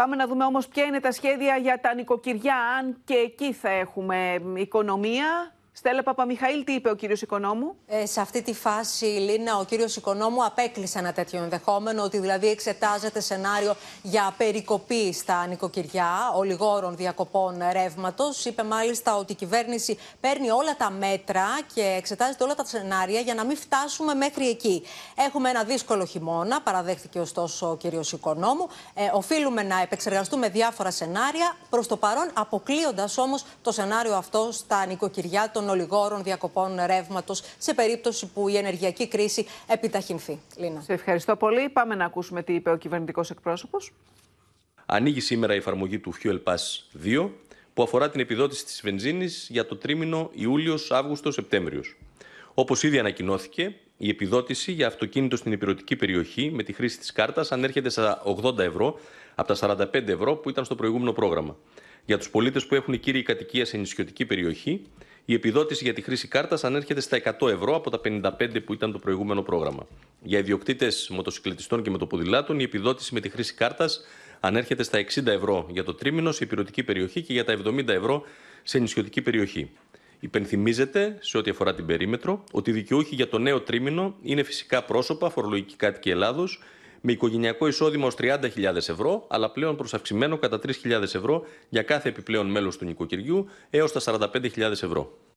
Πάμε να δούμε όμως ποια είναι τα σχέδια για τα νοικοκυριά, αν και εκεί θα έχουμε οικονομία, Στέλλα Παπαμιχαήλ, τι είπε ο κύριος Οικονόμου. Ε, σε αυτή τη φάση, Λίνα, ο κύριος Οικονόμου απέκλεισε ένα τέτοιο ενδεχόμενο, ότι δηλαδή εξετάζεται σενάριο για περικοπή στα νοικοκυριά, ολιγόρων διακοπών ρεύματος. Είπε μάλιστα ότι η κυβέρνηση παίρνει όλα τα μέτρα και εξετάζεται όλα τα σενάρια για να μην φτάσουμε μέχρι εκεί. Έχουμε ένα δύσκολο χειμώνα, παραδέχθηκε ωστόσο ο κύριος Οικονόμου. Ε, οφείλουμε να επεξεργαστούμε διάφορα σενάρια, προς το παρόν αποκλείοντας όμως το σενάριο αυτό στα νοικοκυριά των ολιγόρων διακοπών ρεύματος σε περίπτωση που η ενεργειακή κρίση επιταχυνθεί. Λίνα. Σε ευχαριστώ πολύ. Πάμε να ακούσουμε τι είπε ο κυβερνητικός εκπρόσωπος. Ανοίγει σήμερα η εφαρμογή του Fuel Pass 2 που αφορά την επιδότηση της βενζίνης για το τρίμηνο Ιούλιος, Ιούλιος-Αύγουστο-Σεπτέμβριος. Σεπτέμβριος. Όπως ήδη ανακοινώθηκε, η επιδότηση για αυτοκίνητο στην υπηρετική περιοχή με τη χρήση της κάρτας ανέρχεται στα 80 ευρώ από τα 45 ευρώ που ήταν στο προηγούμενο πρόγραμμα. Για τους πολίτες που έχουν κύριοι κατοικία σε νησιωτική περιοχή, η επιδότηση για τη χρήση κάρτας ανέρχεται στα 100 ευρώ από τα 55 που ήταν το προηγούμενο πρόγραμμα. Για ιδιοκτήτες μοτοσυκλετιστών και μετοποδηλάτων, η επιδότηση με τη χρήση κάρτας ανέρχεται στα 60 ευρώ για το τρίμηνο σε υπηρετική περιοχή και για τα 70 ευρώ σε νησιωτική περιοχή. Υπενθυμίζεται, σε ό,τι αφορά την περίμετρο, ότι οι δικαιούχοι για το νέο τρίμηνο είναι φυσικά πρόσωπα, φορολογική κάτοικοι Ελλάδος με οικογενειακό εισόδημα ως 30.000 ευρώ, αλλά πλέον προσαυξημένο αυξημένο κατά 3.000 ευρώ για κάθε επιπλέον μέλος του νοικοκυριού έως τα 45.000 ευρώ.